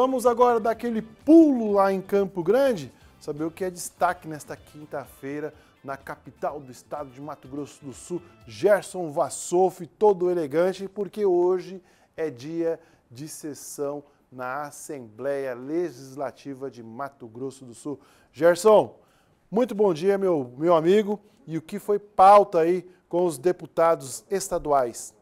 Vamos agora dar aquele pulo lá em Campo Grande, saber o que é destaque nesta quinta-feira na capital do estado de Mato Grosso do Sul, Gerson Vassoff, todo elegante, porque hoje é dia de sessão na Assembleia Legislativa de Mato Grosso do Sul. Gerson, muito bom dia, meu, meu amigo. E o que foi pauta aí com os deputados estaduais?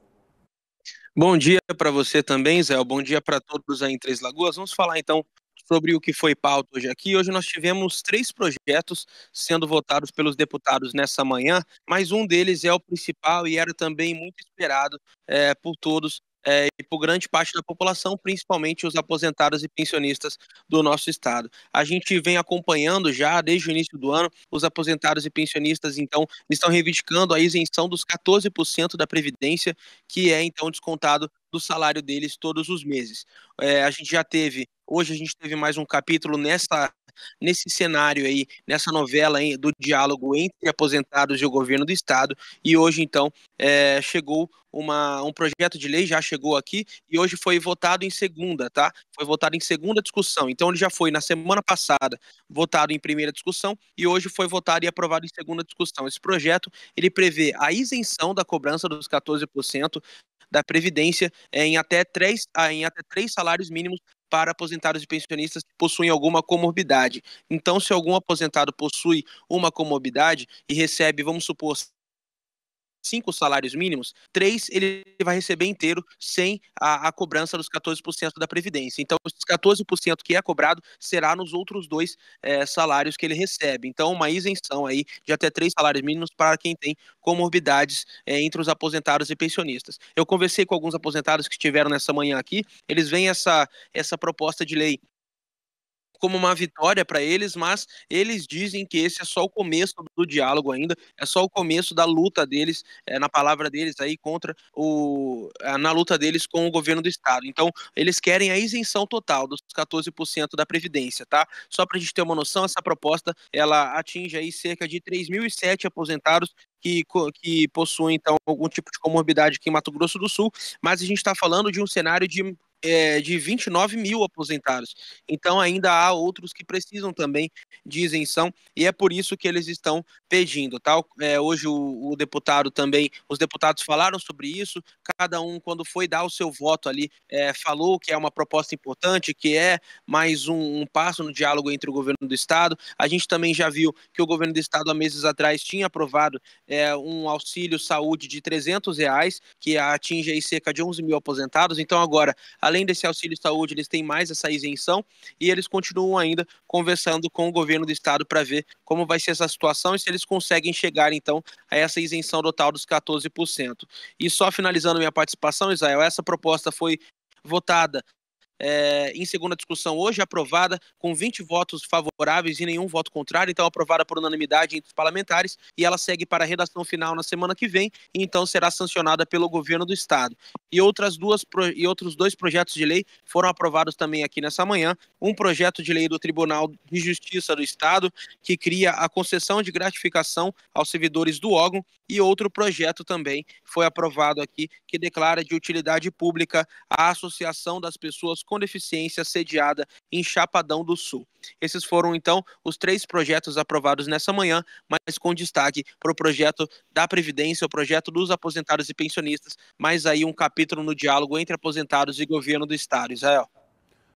Bom dia para você também, Zé. Bom dia para todos aí em Três Lagoas. Vamos falar então sobre o que foi pauta hoje aqui. Hoje nós tivemos três projetos sendo votados pelos deputados nessa manhã, mas um deles é o principal e era também muito esperado é, por todos, é, e por grande parte da população, principalmente os aposentados e pensionistas do nosso estado. A gente vem acompanhando já desde o início do ano, os aposentados e pensionistas, então, estão reivindicando a isenção dos 14% da Previdência, que é então descontado do salário deles todos os meses. É, a gente já teve, hoje a gente teve mais um capítulo nessa nesse cenário aí, nessa novela aí, do diálogo entre aposentados e o governo do Estado. E hoje, então, é, chegou uma, um projeto de lei, já chegou aqui, e hoje foi votado em segunda, tá? Foi votado em segunda discussão. Então, ele já foi na semana passada votado em primeira discussão e hoje foi votado e aprovado em segunda discussão. Esse projeto, ele prevê a isenção da cobrança dos 14% da Previdência é, em até três, ah, em até três salários mínimos para aposentados e pensionistas que possuem alguma comorbidade. Então, se algum aposentado possui uma comorbidade e recebe, vamos supor, cinco salários mínimos, três ele vai receber inteiro sem a, a cobrança dos 14% da Previdência. Então, os 14% que é cobrado será nos outros dois é, salários que ele recebe. Então, uma isenção aí de até três salários mínimos para quem tem comorbidades é, entre os aposentados e pensionistas. Eu conversei com alguns aposentados que estiveram nessa manhã aqui, eles veem essa, essa proposta de lei como uma vitória para eles, mas eles dizem que esse é só o começo do diálogo ainda, é só o começo da luta deles, é, na palavra deles aí contra o eh, na luta deles com o governo do estado. Então, eles querem a isenção total dos 14% da previdência, tá? Só para a gente ter uma noção, essa proposta ela atinge aí cerca de 3.007 aposentados que, que possuem então algum tipo de comorbidade aqui em Mato Grosso do Sul, mas a gente está falando de um cenário de é, de 29 mil aposentados. Então ainda há outros que precisam também de isenção e é por isso que eles estão pedindo. Tá? É, hoje o, o, deputado também, os deputados falaram sobre isso, cada um quando foi dar o seu voto ali, é, falou que é uma proposta importante, que é mais um, um passo no diálogo entre o governo do Estado. A gente também já viu que o governo do Estado há meses atrás tinha aprovado é, um auxílio saúde de 300 reais, que atinge aí cerca de 11 mil aposentados. Então agora, além além desse auxílio saúde, eles têm mais essa isenção e eles continuam ainda conversando com o governo do estado para ver como vai ser essa situação e se eles conseguem chegar então a essa isenção total dos 14%. E só finalizando minha participação, Israel, essa proposta foi votada é, em segunda discussão hoje, aprovada com 20 votos favoráveis e nenhum voto contrário, então aprovada por unanimidade entre os parlamentares e ela segue para a redação final na semana que vem e então será sancionada pelo governo do estado. E outras duas e outros dois projetos de lei foram aprovados também aqui nessa manhã, um projeto de lei do Tribunal de Justiça do Estado que cria a concessão de gratificação aos servidores do órgão e outro projeto também foi aprovado aqui que declara de utilidade pública a associação das pessoas com deficiência sediada em Chapadão do Sul. Esses foram então os três projetos aprovados nessa manhã, mas com destaque para o projeto da Previdência, o projeto dos aposentados e pensionistas, mais aí um capítulo no diálogo entre aposentados e governo do Estado. Israel.